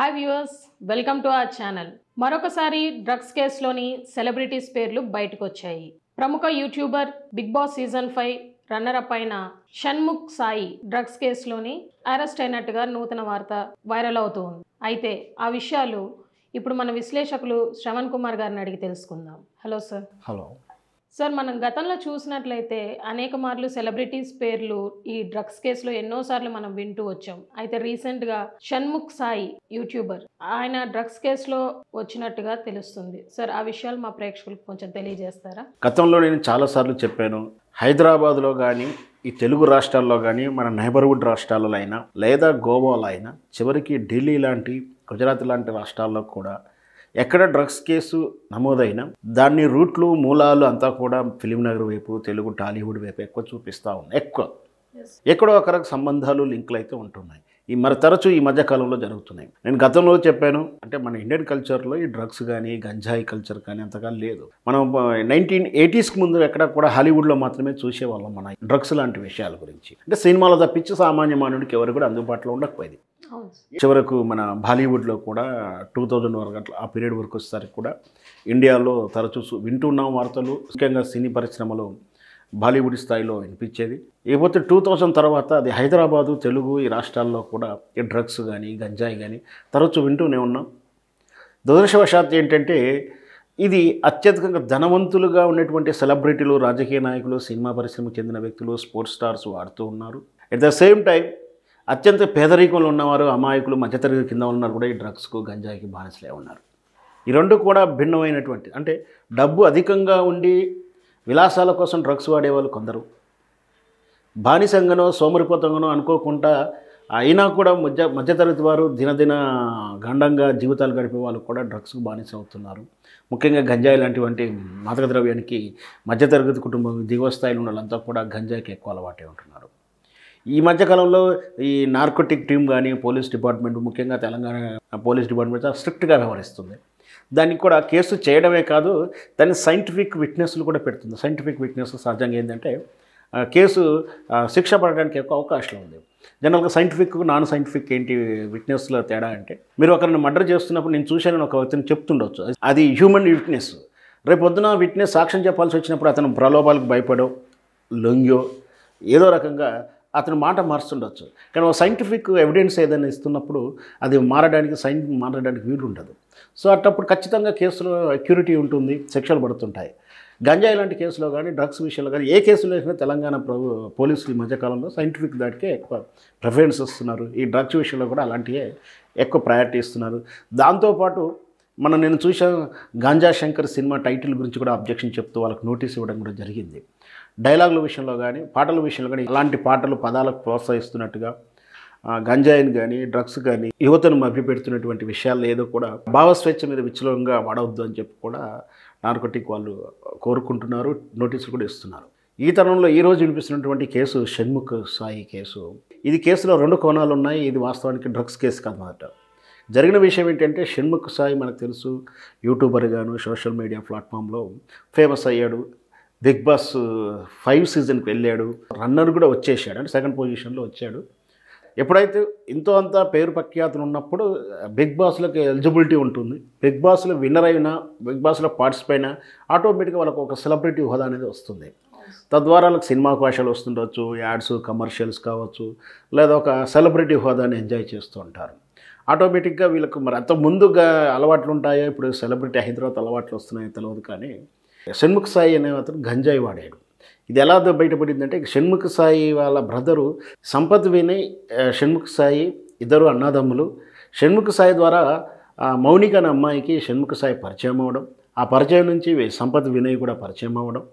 hi viewers welcome to our channel మరొకసారి drugs కేసులోని celebrities పేర్లు బయటకు వచ్చాయి ప్రముఖ YouTuber Bigg Boss season five up అయిన షణ్ముఖ్ సాయి డ్రగ్స్ కేసులోని అరెస్ట్ అయినట్టుగా నూతన వార్త వైరల్ ఉంది అయితే ఆ విషయాలు ఇప్పుడు మన విశ్లేషకులు శ్రవణ్ కుమార్ గారిని అడిగి తెలుసుకుందాం హలో సార్ హలో సార్ మనం గతంలో చూసినట్లయితే అనేక మార్లు సెలబ్రిటీస్ పేర్లు ఈ డ్రగ్స్ కేసులో ఎన్నోసార్లు మనం వింటూ వచ్చాం అయితే రీసెంట్గా షణ్ముఖ్ సాయి యూట్యూబర్ ఆయన డ్రగ్స్ కేసులో వచ్చినట్టుగా తెలుస్తుంది సార్ ఆ విషయాలు మా ప్రేక్షకులకు కొంచెం తెలియజేస్తారా గతంలో నేను చాలాసార్లు చెప్పాను హైదరాబాద్లో కానీ ఈ తెలుగు రాష్ట్రాల్లో కానీ మన నైబర్హుడ్ రాష్ట్రాలలో అయినా లేదా గోవాలో అయినా చివరికి ఢిల్లీ లాంటి గుజరాత్ లాంటి రాష్ట్రాల్లో కూడా ఎక్కడ డ్రగ్స్ కేసు నమోదైనా దాన్ని రూట్లు మూలాలు అంతా కూడా ఫిలింనగర్ వైపు తెలుగు టాలీవుడ్ వైపు ఎక్కువ చూపిస్తూ ఉన్నాయి ఎక్కువ ఎక్కడో ఒకరికి సంబంధాలు లింకులు అయితే ఉంటున్నాయి ఈ మరి తరచూ ఈ మధ్యకాలంలో జరుగుతున్నాయి నేను గతంలో చెప్పాను అంటే మన ఇండియన్ కల్చర్లో ఈ డ్రగ్స్ కానీ గంజాయి కల్చర్ కానీ అంతగా లేదు మనం నైన్టీన్ ఎయిటీస్కి ముందు ఎక్కడ కూడా హాలీవుడ్లో మాత్రమే చూసేవాళ్ళం మన డ్రగ్స్ లాంటి విషయాల గురించి అంటే సినిమాలు తప్పించి సామాన్య మానవుడికి ఎవరు కూడా అందుబాటులో ఉండకపోయేది చివరకు మన బాలీవుడ్లో కూడా టూ థౌజండ్ వరకు అట్లా ఆ పీరియడ్ వరకు వచ్చేసరికి కూడా ఇండియాలో తరచూ వింటున్నాం వార్తలు ముఖ్యంగా సినీ పరిశ్రమలో బాలీవుడ్ స్థాయిలో వినిపించేది ఇకపోతే టూ థౌజండ్ తర్వాత అది హైదరాబాదు తెలుగు ఈ రాష్ట్రాల్లో కూడా ఈ డ్రగ్స్ కానీ గంజాయి కానీ తరచూ వింటూనే ఉన్నాం దురదృష్టవశాత్తు ఏంటంటే ఇది అత్యధికంగా ధనవంతులుగా ఉన్నటువంటి సెలబ్రిటీలు రాజకీయ నాయకులు సినిమా పరిశ్రమకు చెందిన వ్యక్తులు స్పోర్ట్స్ స్టార్స్ వాడుతూ ఉన్నారు అట్ ద సేమ్ టైం అత్యంత పేదరికంలో ఉన్నవారు అమాయకులు మధ్యతరగతి కింద ఉన్నారు కూడా ఈ డ్రగ్స్కు గంజాయికి బానిసలే ఉన్నారు ఈ రెండు కూడా భిన్నమైనటువంటి అంటే డబ్బు అధికంగా ఉండి విలాసాల కోసం డ్రగ్స్ వాడేవాళ్ళు కొందరు బానిసంగానో సోమరిపోతంగానో అనుకోకుండా అయినా కూడా మధ్య మధ్యతరగతి వారు దినదిన గండంగా జీవితాలు గడిపే వాళ్ళు కూడా డ్రగ్స్కు బానిస అవుతున్నారు ముఖ్యంగా గంజాయి లాంటివంటి మాదక ద్రవ్యానికి మధ్యతరగతి కుటుంబం దిగువ స్థాయిలో ఉన్న వాళ్ళంతా కూడా గంజాయికి ఎక్కువ అలవాటే ఉంటున్నారు ఈ మధ్యకాలంలో ఈ నార్కోటిక్ టీం కానీ పోలీస్ డిపార్ట్మెంట్ ముఖ్యంగా తెలంగాణ పోలీస్ డిపార్ట్మెంట్ చాలా స్ట్రిక్ట్గా వ్యవహరిస్తుంది దానికి కూడా కేసు చేయడమే కాదు దాన్ని సైంటిఫిక్ విట్నెస్లు కూడా పెడుతుంది సైంటిఫిక్ విట్నెస్ సహజంగా ఏంటంటే కేసు శిక్ష పడడానికి ఎక్కువ అవకాశం ఉంది జనరల్గా సైంటిఫిక్ నాన్ సైంటిఫిక్ ఏంటి విట్నెస్లో తేడా అంటే మీరు ఒకరిని మర్డర్ చేస్తున్నప్పుడు నేను చూశాను ఒక వ్యక్తిని చెప్తుండొచ్చు అది హ్యూమన్ విట్నెస్ రేపు పొద్దున విట్నెస్ సాక్ష్యం చెప్పాల్సి వచ్చినప్పుడు అతను ప్రలోభాలకు భయపడో లొంగో ఏదో రకంగా అతను మాట మారుస్తుండొచ్చు కానీ ఒక సైంటిఫిక్ ఎవిడెన్స్ ఏదైనా ఇస్తున్నప్పుడు అది మారడానికి సైన్ మారడానికి వీలు ఉండదు సో అట్టప్పుడు ఖచ్చితంగా కేసులో అక్యూరిటీ ఉంటుంది శిక్షలు పడుతుంటాయి గంజాయి లాంటి కేసులో కానీ డ్రగ్స్ విషయంలో కానీ ఏ కేసులో వేసినా తెలంగాణ ప్రభు పోలీసులు ఈ మధ్యకాలంలో సైంటిఫిక్ దాటికే ఎక్కువ ప్రిఫరెన్స్ ఇస్తున్నారు ఈ డ్రగ్స్ విషయంలో కూడా అలాంటివే ఎక్కువ ప్రయారిటీ ఇస్తున్నారు దాంతోపాటు మనం నేను చూసిన గాంజా శంకర్ సినిమా టైటిల్ గురించి కూడా అబ్జెక్షన్ చెప్తూ వాళ్ళకి నోటీస్ ఇవ్వడం కూడా జరిగింది డైలాగుల విషయంలో కానీ పాటల విషయంలో కానీ అలాంటి పాటలు పదాలకు ప్రోత్సహిస్తున్నట్టుగా గంజాయిని కానీ డ్రగ్స్ కానీ యువతను మభ్యపెడుతున్నటువంటి విషయాలు ఏదో కూడా భావస్వేచ్ఛ మీద విచ్లంగా వాడవద్దు అని చెప్పి కూడా నార్కోటిక్ వాళ్ళు కోరుకుంటున్నారు నోటీసులు కూడా ఇస్తున్నారు ఈ తరంలో ఈరోజు వినిపిస్తున్నటువంటి కేసు షణ్ముఖ సాయి కేసు ఇది కేసులో రెండు కోణాలు ఉన్నాయి ఇది వాస్తవానికి డ్రగ్స్ కేసు కాదన్నమాట జరిగిన విషయం ఏంటంటే షణ్ముఖ సాయి మనకు తెలుసు యూట్యూబర్ గాను సోషల్ మీడియా ప్లాట్ఫామ్లో ఫేమస్ అయ్యాడు బిగ్ బాస్ ఫైవ్ సీజన్కి వెళ్ళాడు రన్నర్ కూడా వచ్చేసాడు అంటే సెకండ్ పొజిషన్లో వచ్చాడు ఎప్పుడైతే ఇంతో అంత పేరు ప్రఖ్యాతులు ఉన్నప్పుడు బిగ్ బాస్లోకి ఎలిజిబిలిటీ ఉంటుంది బిగ్ బాస్లో విన్నర్ అయినా బిగ్ బాస్లో పార్టిసిపేట్ అయినా ఆటోమేటిక్గా వాళ్ళకు ఒక సెలబ్రిటీ హోదా అనేది వస్తుంది తద్వారా వాళ్ళకి సినిమా అవకాశాలు వస్తుండొచ్చు యాడ్స్ కమర్షియల్స్ కావచ్చు లేదా ఒక సెలబ్రిటీ హోదాని ఎంజాయ్ చేస్తూ ఉంటారు ఆటోమేటిక్గా వీళ్ళకు మరి అంత ముందుగా అలవాట్లు ఉంటాయో ఇప్పుడు సెలబ్రిటీ అయిన తర్వాత అలవాట్లు వస్తున్నాయో తెలియదు కానీ షణ్ముఖ సాయి అనే అతను గంజాయి వాడాడు ఇది ఎలా బయటపడిందంటే షణ్ముఖ సాయి వాళ్ళ బ్రదరు సంపత్ వినయ్ షణ్ముఖ సాయి ఇద్దరు అన్నదమ్ములు షణ్ముఖ సాయి ద్వారా మౌనిక అనే అమ్మాయికి షణ్ముఖ సాయి పరిచయం అవ్వడం ఆ పరిచయం నుంచి సంపత్ వినయ్ కూడా పరిచయం అవ్వడం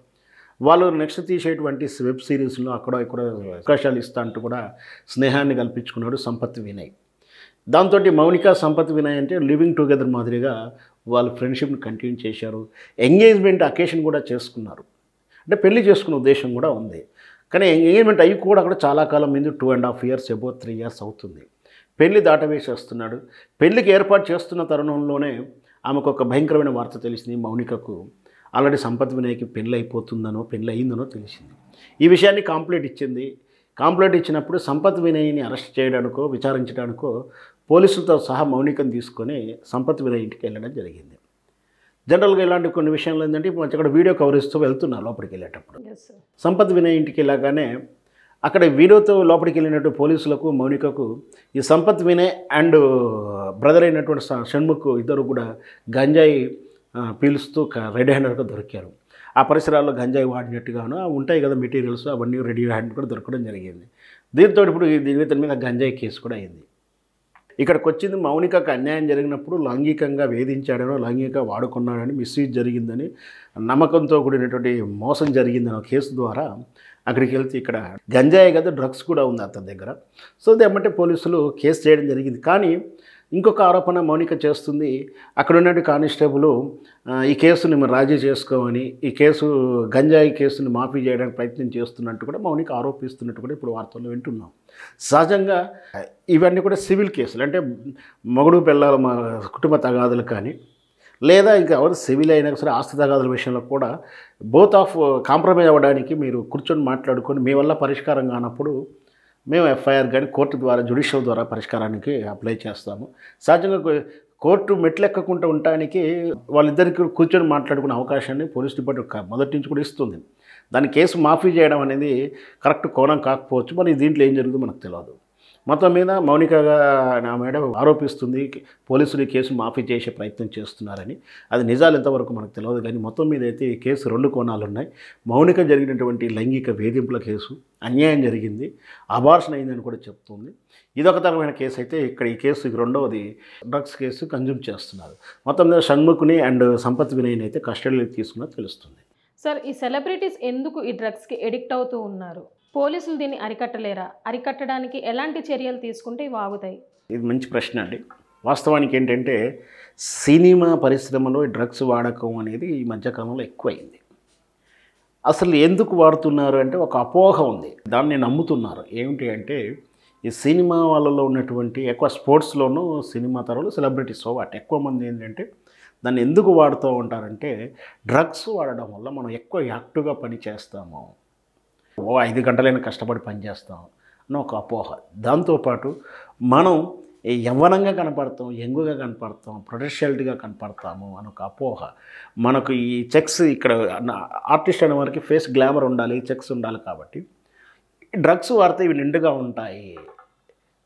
వాళ్ళు నెక్స్ట్ తీసేటువంటి వెబ్ సిరీస్లో అక్కడ ఇక్కడ అవకాశాలు ఇస్తా అంటూ కూడా స్నేహాన్ని కల్పించుకున్నాడు సంపత్ వినయ్ దాంతో మౌనిక సంపత్ వినయ్ అంటే లివింగ్ టుగెదర్ మాదిరిగా వాళ్ళు ఫ్రెండ్షిప్ని కంటిన్యూ చేశారు ఎంగేజ్మెంట్ అకేషన్ కూడా చేసుకున్నారు అంటే పెళ్లి చేసుకునే ఉద్దేశం కూడా ఉంది కానీ ఎంగేజ్మెంట్ అయ్యి కూడా అక్కడ చాలా కాలం ముందు two and half years above three years అవుతుంది పెళ్లి దాటవేసేస్తున్నాడు పెళ్లికి ఏర్పాటు చేస్తున్న తరుణంలోనే ఆమెకు ఒక భయంకరమైన వార్త తెలిసింది మౌనికకు ఆల్రెడీ సంపత్ వినాయకి పెళ్ళి అయిపోతుందనో పెళ్ళి అయిందనో తెలిసింది ఈ విషయాన్ని కాంప్లైంట్ ఇచ్చింది కాంప్లైంట్ ఇచ్చినప్పుడు సంపత్ వినయ్ని అరెస్ట్ చేయడానికో విచారించడానికో పోలీసులతో సహా మౌనికం తీసుకొని సంపత్ వీళ్ళ ఇంటికి వెళ్ళడం జరిగింది జనరల్గా ఇలాంటి కొన్ని విషయాలు ఏంటంటే ఇప్పుడు అక్కడ వీడియో కవర్ ఇస్తూ వెళ్తున్నా లోపలికి వెళ్ళేటప్పుడు సంపత్ వినయ్ ఇంటికి వెళ్ళగానే అక్కడ వీడియోతో లోపలికి వెళ్ళినట్టు పోలీసులకు మౌనికకు ఈ సంపత్ వినయ్ అండ్ బ్రదర్ అయినటువంటి షణ్ముఖ్ ఇద్దరు కూడా గంజాయి పీలుస్తూ రెడీ హ్యాండర్గా దొరికారు ఆ పరిసరాల్లో గంజాయి వాడినట్టుగాను ఉంటాయి కదా మెటీరియల్స్ అవన్నీ రెడీ హ్యాండ్ కూడా దొరకడం జరిగింది దీంతో ఇప్పుడు దీని మీద గంజాయి కేసు కూడా అయింది ఇక్కడికి వచ్చింది మౌనికకు అన్యాయం జరిగినప్పుడు లైంగికంగా వేధించాడనో లైంగికంగా వాడుకున్నాడని మిస్యూజ్ జరిగిందని నమ్మకంతో కూడినటువంటి మోసం జరిగిందనే కేసు ద్వారా అక్కడికి వెళ్తే ఇక్కడ గంజాయి కదా డ్రగ్స్ కూడా ఉంది అతని దగ్గర సో దేమంటే పోలీసులు కేసు చేయడం జరిగింది కానీ ఇంకొక ఆరోపణ మౌనిక చేస్తుంది అక్కడ ఉన్నటువంటి కానిస్టేబుల్ ఈ కేసుని రాజీ చేసుకోమని ఈ కేసు గంజాయి కేసుని మాఫీ చేయడానికి ప్రయత్నం చేస్తున్నట్టు కూడా మౌనిక ఆరోపిస్తున్నట్టు కూడా ఇప్పుడు వార్తల్లో వింటున్నాం సహజంగా ఇవన్నీ కూడా సివిల్ కేసులు అంటే మగుడు పిల్లల కుటుంబ తగాదులు కానీ లేదా ఇంకా ఎవరు సివిల్ అయినా సరే ఆస్తి తగాదుల విషయంలో కూడా బోత్ ఆఫ్ కాంప్రమైజ్ అవ్వడానికి మీరు కూర్చొని మాట్లాడుకొని మీ వల్ల పరిష్కారం కానప్పుడు మేము ఎఫ్ఐఆర్ కానీ కోర్టు ద్వారా జ్యుడిషియల్ ద్వారా పరిష్కారానికి అప్లై చేస్తాము సహజంగా కోర్టు మెట్లెక్కకుండా ఉండటానికి వాళ్ళిద్దరికీ కూర్చొని మాట్లాడుకునే అవకాశాన్ని పోలీస్ డిపార్ట్మెంట్ మొదటి నుంచి కూడా ఇస్తుంది దాని కేసు మాఫీ చేయడం అనేది కరెక్ట్ కోణం కాకపోవచ్చు మరి దీంట్లో ఏం జరుగుతుందో మనకు తెలియదు మొత్తం మీద మౌనికగా నా మేడం ఆరోపిస్తుంది పోలీసులు ఈ కేసు మాఫీ చేసే ప్రయత్నం చేస్తున్నారని అది నిజాలు ఎంతవరకు మనకు తెలియదు కానీ మొత్తం మీద అయితే ఈ కేసు రెండు కోణాలు ఉన్నాయి మౌనిక జరిగినటువంటి లైంగిక వేధింపుల కేసు అన్యాయం జరిగింది అబార్షన్ అయిందని కూడా చెప్తుంది ఇదొక తరమైన కేసు అయితే ఇక్కడ ఈ కేసు రెండవది డ్రగ్స్ కేసు కన్జ్యూమ్ చేస్తున్నారు మొత్తం మీద షణ్ముఖుని అండ్ సంపత్ వినయ్ని అయితే కస్టడీలో తీసుకున్నది తెలుస్తుంది సార్ ఈ సెలబ్రిటీస్ ఎందుకు ఈ డ్రగ్స్కి ఎడిక్ట్ అవుతూ ఉన్నారు పోలీసులు దీన్ని అరికట్టలేరా అరికట్టడానికి ఎలాంటి చర్యలు తీసుకుంటే ఇవి ఆగుతాయి ఇది మంచి ప్రశ్న అండి వాస్తవానికి ఏంటంటే సినిమా పరిశ్రమలో డ్రగ్స్ వాడకం అనేది ఈ మధ్యకాలంలో ఎక్కువైంది అసలు ఎందుకు వాడుతున్నారు అంటే ఒక అపోహ ఉంది దాన్ని నమ్ముతున్నారు ఏమిటి అంటే ఈ సినిమా వాళ్ళలో ఉన్నటువంటి ఎక్కువ స్పోర్ట్స్లోనూ సినిమా తరలు సెలబ్రిటీస్ వాటి ఎక్కువ మంది ఏంటంటే దాన్ని ఎందుకు వాడుతూ ఉంటారంటే డ్రగ్స్ వాడడం వల్ల మనం ఎక్కువ యాక్టివ్గా పని చేస్తాము ఓ ఐదు గంటలైనా కష్టపడి పనిచేస్తాం అని ఒక అపోహ దాంతోపాటు మనం యవ్వనంగా కనపడతాం యంగుగా కనపడతాం ప్రొటెషియల్డ్గా కనపడతాము అని ఒక అపోహ మనకు ఈ చెక్స్ ఇక్కడ ఆర్టిస్ట్ అనే వారికి ఫేస్ గ్లామర్ ఉండాలి చెక్స్ ఉండాలి కాబట్టి డ్రగ్స్ వాడితే ఇవి నిండుగా ఉంటాయి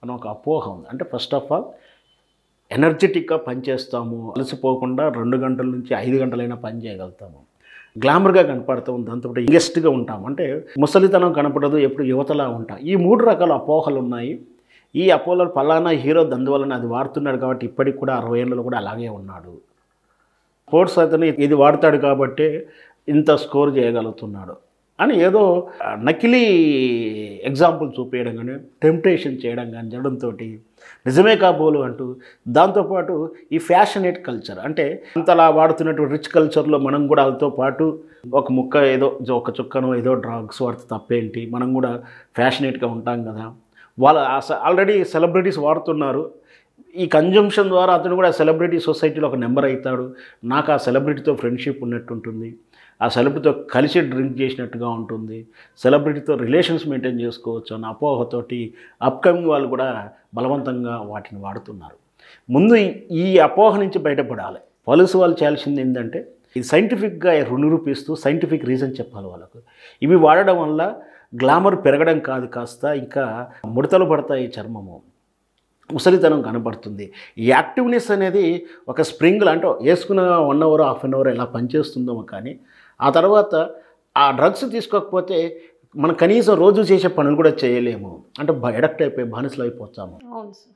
అని ఒక అపోహ ఉంది అంటే ఫస్ట్ ఆఫ్ ఆల్ ఎనర్జెటిక్గా పనిచేస్తాము అలసిపోకుండా రెండు గంటల నుంచి ఐదు గంటలైనా పని చేయగలుగుతాము గ్లామర్గా కనపడతాము దాంతో దాంతోపాటు యంగెస్ట్గా ఉంటాం అంటే ముసలితనం కనపడదు ఎప్పుడు యువతలా ఉంటాం ఈ మూడు రకాల అపోహలు ఉన్నాయి ఈ అపోలో పలానా హీరో దందువలన అది వాడుతున్నాడు కాబట్టి ఇప్పటికి కూడా అరవై ఏళ్ళలో కూడా అలాగే ఉన్నాడు స్పోర్ట్స్ అతను ఇది వాడతాడు కాబట్టి ఇంత స్కోర్ చేయగలుగుతున్నాడు అని ఏదో నకిలీ ఎగ్జాంపుల్ చూపించడం కానీ టెంప్టేషన్ చేయడం కానీ జరగడంతో నిజమే కాబోలు అంటూ దాంతోపాటు ఈ ఫ్యాషనేట్ కల్చర్ అంటే అంతలా వాడుతున్నటువంటి రిచ్ కల్చర్లో మనం కూడా వాళ్ళతో పాటు ఒక ముక్క ఏదో ఒక చుక్కను ఏదో డ్రగ్స్ వాడితే తప్పేంటి మనం కూడా ఫ్యాషనేట్గా ఉంటాం కదా వాళ్ళ ఆల్రెడీ సెలబ్రిటీస్ వాడుతున్నారు ఈ కన్జంప్షన్ ద్వారా అతను కూడా సెలబ్రిటీ సొసైటీలో ఒక నెంబర్ అవుతాడు నాకు ఆ సెలబ్రిటీతో ఫ్రెండ్షిప్ ఉన్నట్టుంటుంది ఆ సెలబ్రిటీతో కలిసి డ్రింక్ చేసినట్టుగా ఉంటుంది సెలబ్రిటీతో రిలేషన్స్ మెయింటైన్ చేసుకోవచ్చు అన్న అపోహతోటి అప్కమింగ్ వాళ్ళు కూడా బలవంతంగా వాటిని వాడుతున్నారు ముందు ఈ అపోహ నుంచి బయటపడాలి పోలీసు వాళ్ళు చేయాల్సింది ఏంటంటే ఇది సైంటిఫిక్గా నిరూపిస్తూ సైంటిఫిక్ రీజన్ చెప్పాలి వాళ్ళకు ఇవి వాడడం వల్ల గ్లామర్ పెరగడం కాదు కాస్త ఇంకా ముడతలు పడతాయి చర్మము ముసలితనం కనబడుతుంది ఈ యాక్టివ్నెస్ అనేది ఒక స్ప్రింగ్ అంటే వేసుకున్న one hour half an hour ఎలా పనిచేస్తుందో కానీ ఆ తర్వాత ఆ డ్రగ్స్ తీసుకోకపోతే మనం కనీసం రోజు చేసే పనులు కూడా చేయలేము అంటే ఎడక్ట్ అయిపోయి బానిసలు అయిపోతాము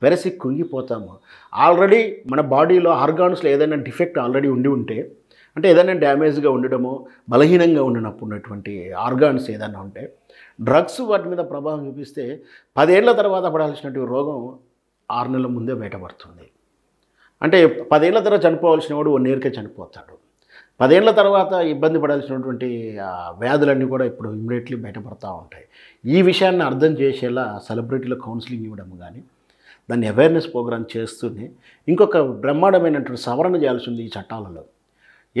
వెరసి కుంగిపోతాము ఆల్రెడీ మన బాడీలో ఆర్గాన్స్లో ఏదైనా డిఫెక్ట్ ఆల్రెడీ ఉండి ఉంటే అంటే ఏదైనా డ్యామేజ్గా ఉండడము బలహీనంగా ఉండినప్పుడు ఉన్నటువంటి ఆర్గాన్స్ ఏదైనా ఉంటే డ్రగ్స్ వాటి మీద ప్రభావం చూపిస్తే పదేళ్ల తర్వాత పడాల్సినటువంటి రోగం ఆరు నెలల ముందే బయటపడుతుంది అంటే పదేళ్ల తర్వాత చనిపోవాల్సిన వాడు వన్ ఇయర్కే చనిపోతాడు పదేళ్ల తర్వాత ఇబ్బంది పడాల్సినటువంటి వ్యాధులన్నీ కూడా ఇప్పుడు ఇమ్మీడియట్లీ బయటపడతా ఉంటాయి ఈ విషయాన్ని అర్థం చేసేలా సెలబ్రిటీల కౌన్సిలింగ్ ఇవ్వడం కానీ దాన్ని అవేర్నెస్ ప్రోగ్రామ్ చేస్తూనే ఇంకొక బ్రహ్మాండమైనటువంటి సవరణ చేయాల్సి ఉంది ఈ చట్టాలలో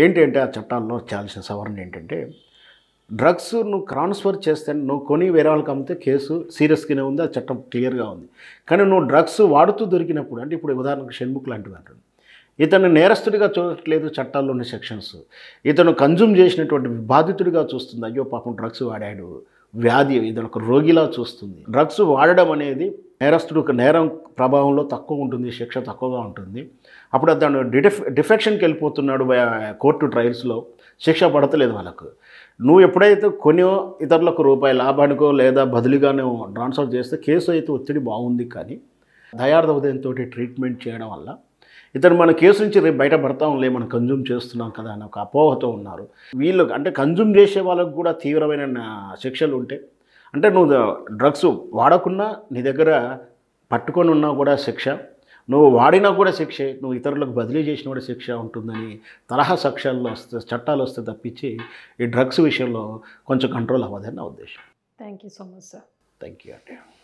ఏంటంటే ఆ చట్టాల్లో చేయాల్సిన సవరణ ఏంటంటే డ్రగ్స్ నువ్వు ట్రాన్స్ఫర్ చేస్తే నువ్వు కొని వేరే వాళ్ళకి అమ్మితే కేసు సీరియస్గానే ఉంది ఆ చట్టం క్లియర్గా ఉంది కానీ నువ్వు డ్రగ్స్ వాడుతూ దొరికినప్పుడు అంటే ఇప్పుడు ఉదాహరణకు షణ్ముఖ్ లాంటివి అంటాడు ఇతను నేరస్తుడిగా చూడట్లేదు చట్టాల్లోని సెక్షన్స్ ఇతను కన్జ్యూమ్ చేసినటువంటి బాధితుడిగా చూస్తుంది అయ్యో పాపం డ్రగ్స్ వాడాడు వ్యాధి ఇతను ఒక రోగిలా చూస్తుంది డ్రగ్స్ వాడడం అనేది నేరస్తుడు ఒక నేరం ప్రభావంలో తక్కువ ఉంటుంది శిక్ష తక్కువగా ఉంటుంది అప్పుడు అతను డిఫ డిఫెక్షన్కి వెళ్ళిపోతున్నాడు కోర్టు ట్రయల్స్లో శిక్ష పడతలేదు వాళ్ళకు నువ్వు ఎప్పుడైతే కొనో ఇతరులకు రూపాయి లాభానికో లేదా బదులుగానే ట్రాన్స్ఫర్ చేస్తే కేసు అయితే ఒత్తిడి బాగుంది కానీ దయార్థ ఉదయంతో ట్రీట్మెంట్ చేయడం వల్ల ఇతను మన కేసు నుంచి రేపు బయటపడతాంలే మనం కన్జ్యూమ్ చేస్తున్నాం కదా అని ఒక అపోహతో ఉన్నారు వీళ్ళు అంటే కన్జ్యూమ్ చేసే వాళ్ళకు కూడా తీవ్రమైన శిక్షలు ఉంటాయి అంటే నువ్వు డ్రగ్స్ వాడకున్నా నీ దగ్గర పట్టుకొని ఉన్నా కూడా శిక్ష నువ్వు వాడినా కూడా శిక్ష నువ్వు ఇతరులకు బదిలీ చేసిన కూడా శిక్ష ఉంటుందని తరహా శిక్షల్లో వస్తే చట్టాలు వస్తే తప్పించి ఈ డ్రగ్స్ విషయంలో కొంచెం కంట్రోల్ అవ్వదని నా ఉద్దేశం thank you so much sir thank you అండి